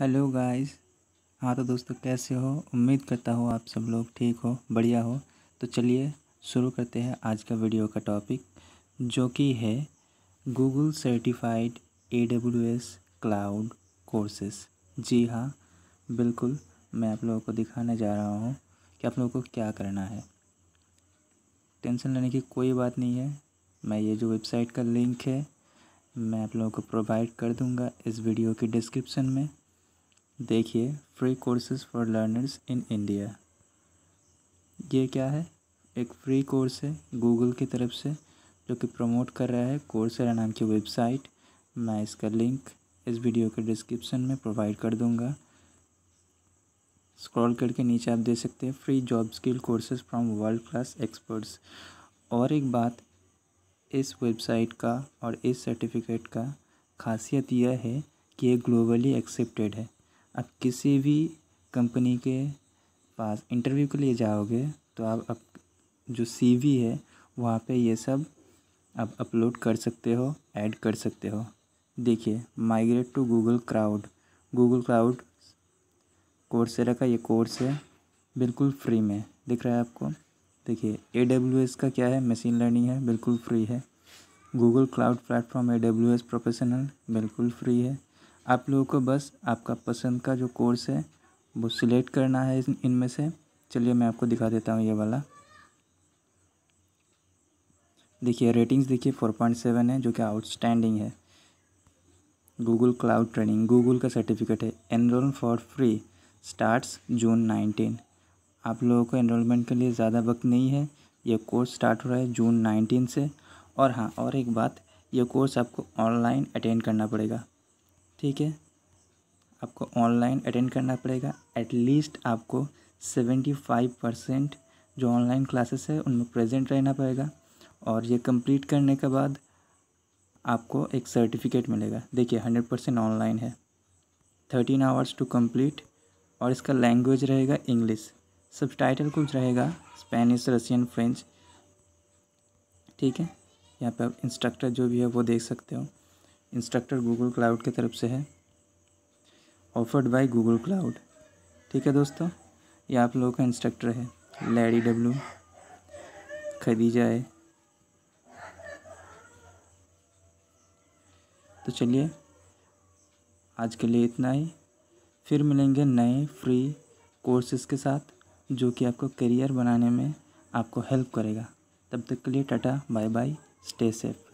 hello guys हाँ तो दोस्तों कैसे हो उम्मीद करता हूँ आप सब लोग ठीक हो बढ़िया हो तो चलिए शुरू करते हैं आज का वीडियो का टॉपिक जो कि है Google certified A W S cloud courses जी हाँ बिल्कुल मैं आप लोगों को दिखाने जा रहा हूँ कि आप लोगों को क्या करना है टेंशन लेने की कोई बात नहीं है मैं ये जो वेबसाइट का लिंक है मैं आप लोगों को प्रोवाइड कर दूंगा इस वीडियो के डिस्क्रिप्शन में देखिए free courses for learners in India ये क्या है एक फ्री कोर्स है गूगल की तरफ से जो कि प्रमोट कर रहा है कोर्सेरा नाम की वेबसाइट मैं इसका लिंक इस वीडियो के डिस्क्रिप्शन में प्रोवाइड कर दूंगा स्क्रॉल करके नीचे आप दे सकते हैं free job skill courses from world class experts और एक बात इस वेबसाइट का और इस सर्टिफिकेट का खासियत यह है कि ये ग्लोबली एक्सेप्टेड है आप किसी भी कंपनी के पास इंटरव्यू के लिए जाओगे तो आप अप जो सीवी है वहाँ पे ये सब आप अपलोड कर सकते हो ऐड कर सकते हो देखिए migrate to Google cloud Google cloud Coursera का ये कोर्स है बिल्कुल फ्री में दिख रहा है आपको देखिए ए डब्ल्यू एस का क्या है मशीन लर्निंग है बिल्कुल फ्री है Google cloud platform A W S professional बिल्कुल फ्री है आप लोगों को बस आपका पसंद का जो कोर्स है वो सिलेक्ट करना है इनमें से चलिए मैं आपको दिखा देता हूँ ये वाला देखिए रेटिंग्स देखिए फोर पॉइंट सेवन है जो कि आउटस्टैंडिंग है गूगल क्लाउड ट्रेनिंग गूगल का सर्टिफिकेट है enrol for free starts June nineteen आप लोगों को एनरोलमेंट के लिए ज़्यादा वक्त नहीं है ये कोर्स स्टार्ट हो रहा है जून नाइनटीन से और हाँ और एक बात ये कोर्स आपको ऑनलाइन अटेंड करना पड़ेगा ठीक है आपको ऑनलाइन अटेंड करना पड़ेगा एटलीस्ट आपको सेवेंटी फाइव परसेंट जो ऑनलाइन क्लासेस है उनमें प्रेजेंट रहना पड़ेगा और ये कंप्लीट करने के बाद आपको एक सर्टिफिकेट मिलेगा देखिए हंड्रेड परसेंट ऑनलाइन है थर्टीन आवर्स टू कंप्लीट और इसका लैंग्वेज रहेगा इंग्लिश सब टाइटल कुछ रहेगा स्पेनिश रसियन फ्रेंच ठीक है यहाँ पर इंस्ट्रक्टर जो भी है वो देख सकते हो इंस्ट्रक्टर गूगल क्लाउड की तरफ से है ऑफर्ड बाय गूगल क्लाउड ठीक है दोस्तों ये आप लोगों का इंस्ट्रक्टर है लैडी डब्ल्यू खदीजा है तो चलिए आज के लिए इतना ही फिर मिलेंगे नए फ्री कोर्सेज के साथ जो कि आपको करियर बनाने में आपको हेल्प करेगा तब तक के लिए टाटा बाय बाय स्टे सेफ